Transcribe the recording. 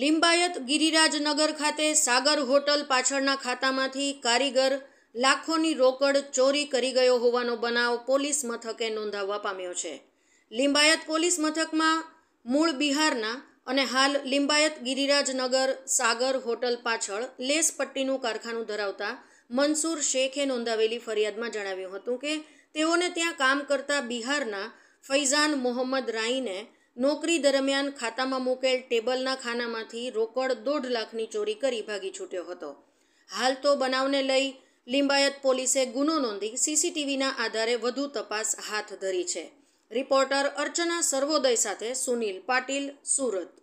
લિંબાયત ગિરિરાજનગર ખાતે સાગર હોટલ પાછળના ખાતામાંથી કારીગર લાખોની રોકડ ચોરી કરી ગયો હોવાનો બનાવ પોલીસ મથકે નોંધાવવા પામ્યો છે લિંબાયત પોલીસ મથકમાં મૂળ બિહારના અને હાલ લિંબાયત ગિરિરાજનગર સાગર હોટલ પાછળ લેસ પટ્ટીનું કારખાનું ધરાવતા મનસૂર શેખે નોંધાવેલી ફરિયાદમાં જણાવ્યું હતું કે તેઓને ત્યાં કામ કરતા બિહારના ફૈઝાન મોહમ્મદ રાઈને નોકરી દરમિયાન ખાતામાં મૂકેલ ટેબલના ખાનામાંથી રોકડ દોઢ લાખની ચોરી કરી ભાગી છૂટ્યો હતો હાલ તો બનાવને લઈ લિંબાયત પોલીસે ગુનો નોંધી સીસીટીવીના આધારે વધુ તપાસ હાથ ધરી છે રિપોર્ટર અર્ચના સર્વોદય સાથે સુનિલ પાટીલ સુરત